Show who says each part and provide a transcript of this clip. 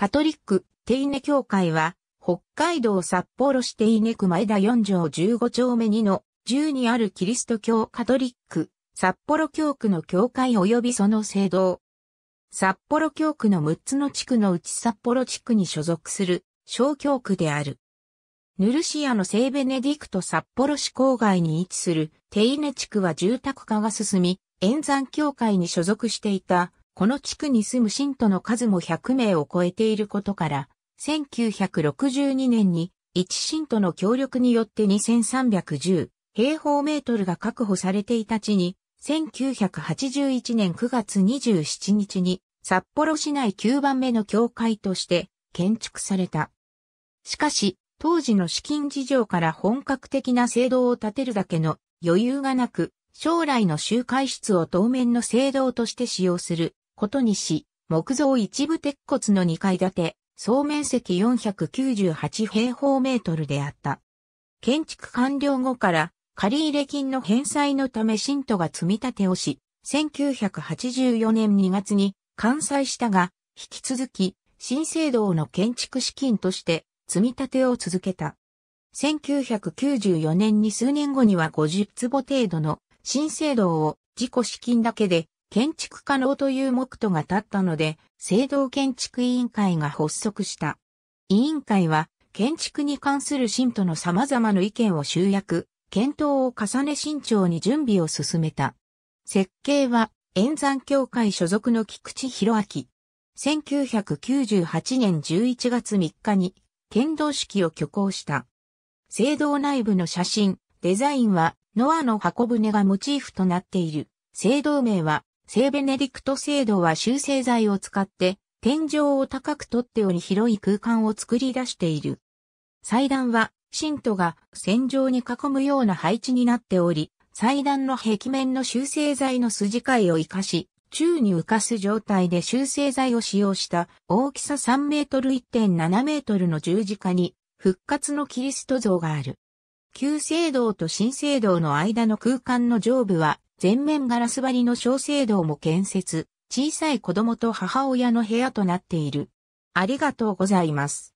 Speaker 1: カトリック、テイネ教会は、北海道札幌市手稲区前田4条15丁目2の10にあるキリスト教カトリック、札幌教区の教会及びその聖堂。札幌教区の6つの地区のうち札幌地区に所属する小教区である。ヌルシアの聖ベネディクト札幌市郊外に位置する手稲地区は住宅化が進み、沿山教会に所属していたこの地区に住む信徒の数も100名を超えていることから、1962年に一信徒の協力によって2310平方メートルが確保されていた地に、1981年9月27日に札幌市内9番目の教会として建築された。しかし、当時の資金事情から本格的な制度を建てるだけの余裕がなく、将来の集会室を当面の制度として使用することにし、木造一部鉄骨の2階建て、総面積498平方メートルであった。建築完了後から借入金の返済のため信徒が積み立てをし、1984年2月に完済したが、引き続き新制度の建築資金として積み立てを続けた。1994年に数年後には50坪程度の新制度を自己資金だけで建築可能という目途が立ったので、制度建築委員会が発足した。委員会は、建築に関する信徒の様々な意見を集約、検討を重ね慎重に準備を進めた。設計は、演山協会所属の菊池博明。1998年11月3日に、剣道式を挙行した。聖堂内部の写真、デザインは、ノアの箱舟がモチーフとなっている。聖堂名は、聖ベネディクト制度は修正材を使って天井を高く取っており広い空間を作り出している。祭壇は、信徒が戦場に囲むような配置になっており、祭壇の壁面の修正材の筋替えを活かし、宙に浮かす状態で修正材を使用した大きさ3メートル1.7メートルの十字架に復活のキリスト像がある。旧聖堂と新聖堂の間の空間の上部は全面ガラス張りの小聖堂も建設、小さい子供と母親の部屋となっている。ありがとうございます。